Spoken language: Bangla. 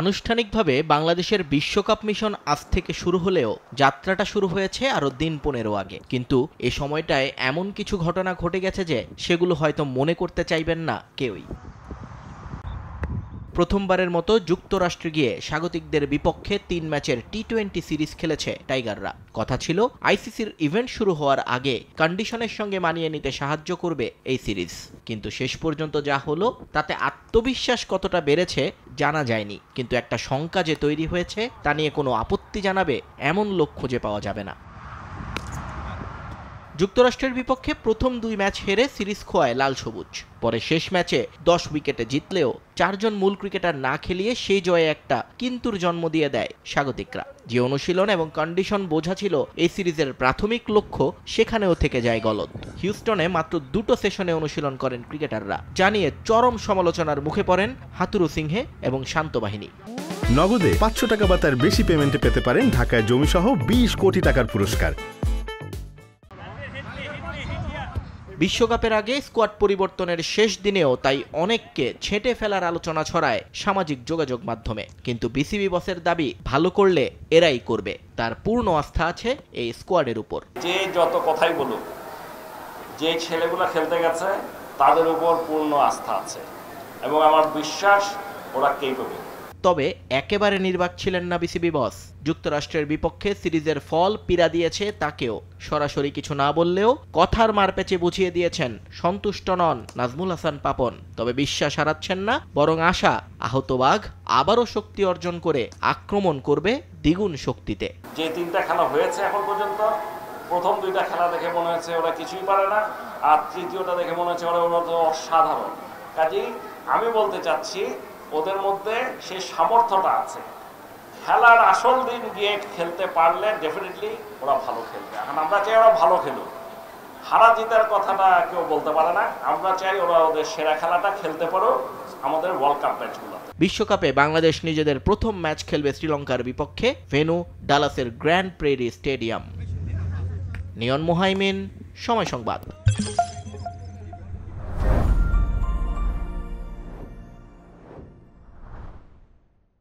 আনুষ্ঠানিকভাবে বাংলাদেশের বিশ্বকাপ মিশন আজ থেকে শুরু হলেও যাত্রাটা শুরু হয়েছে আরও দিন পনেরো আগে কিন্তু এ সময়টায় এমন কিছু ঘটনা ঘটে গেছে যে সেগুলো হয়তো মনে করতে চাইবেন না কেউই প্রথমবারের মতো যুক্তরাষ্ট্রে গিয়ে স্বাগতিকদের বিপক্ষে তিন ম্যাচের টি টোয়েন্টি সিরিজ খেলেছে টাইগাররা কথা ছিল আইসিসির ইভেন্ট শুরু হওয়ার আগে কন্ডিশনের সঙ্গে মানিয়ে নিতে সাহায্য করবে এই সিরিজ কিন্তু শেষ পর্যন্ত যা হলো তাতে আত্মবিশ্বাস কতটা বেড়েছে জানা যায়নি কিন্তু একটা শঙ্কা যে তৈরি হয়েছে তা নিয়ে কোনো আপত্তি জানাবে এমন লোক খুঁজে পাওয়া যাবে না যুক্তরাষ্ট্রের বিপক্ষে প্রথম দুই ম্যাচ হেরে সিরিজ খোয়ায় লাল সবুজ পরে শেষ ম্যাচে দশ উইকেটে জিতলেও চারজন মূল ক্রিকেটার না খেলিয়ে সেই জয়ে একটা কিন্তুর জন্ম দিয়ে দেয় স্বাগতিকরা যে অনুশীলন এবং কন্ডিশন বোঝা ছিল এই সিরিজের প্রাথমিক লক্ষ্য সেখানেও থেকে যায় গলদ হিউস্টনে মাত্র দুটো সেশনে অনুশীলন করেন ক্রিকেটাররা জানিয়ে চরম সমালোচনার মুখে পড়েন হাতুরু সিংহে এবং শান্ত বাহিনী নগদে পাঁচশো টাকা বা তার বেশি পেমেন্টে পেতে পারেন ঢাকায় জমিসহ বিশ কোটি টাকার পুরস্কার বিশ্বকাপের আগে স্কোয়াড পরিবর্তনের শেষ দিনেও তাই অনেককে ছেঁটে ফেলার আলোচনা ছড়ায় সামাজিক যোগাযোগ মাধ্যমে কিন্তু বিসিবি বসের দাবি ভালো করলে এরাই করবে তার পূর্ণ আস্থা আছে এই স্কোয়াডের উপর যে যত কথাই বলুক যে ছেলেগুলো খেলতে গেছে তাদের উপর পূর্ণ আস্থা আছে এবং আমার বিশ্বাস ওরা কেই তবে একেবারে নির্বাক ছিলেন না বিসিবি বস যুক্তরাষ্ট্রের বিপক্ষে সিরিজের ফল পীড়া দিয়েছে তাকেও সরাসরি কিছু না বললেও কথার মারপেচে বুঝিয়ে দিয়েছেন সন্তুষ্ট নন নাজমুল হাসান পাপন তবে বিশ্বাস হারাচ্ছেন না বরং আশা আহত বাঘ আবারও শক্তি অর্জন করে আক্রমণ করবে দ্বিগুণ শক্তিতে যে তিনটা খেলা হয়েছে এখন পর্যন্ত প্রথম দুইটা খেলা দেখে মনে হয়েছে ওরা কিছুই পারে না আর তৃতীয়টা দেখে মনে হচ্ছে ওরা ওরা অসাধারণ কাজেই আমি বলতে চাচ্ছি ওদের মধ্যে সেই সামর্থ্যটা আছে খেলার আসল দিন গিয়ে খেলতে পারলে ডেফিনেটলি ওরা ভালো খেলবে এখন আমরা চাই ওরা ভালো খেলুক হারা জিতার কথাটা কেউ বলতে পারে না আমরা চাই ওরা ওদের সেরা খেলাটা খেলতে পারো আমাদের ওয়ার্ল্ড কাপ ম্যাচগুলো বিশ্বকাপে বাংলাদেশ নিজেদের প্রথম ম্যাচ খেলবে শ্রীলঙ্কার বিপক্ষে ভেনু ডালাসের Grand Prairie stadium Niyon Mohaimin সময় সংবাদ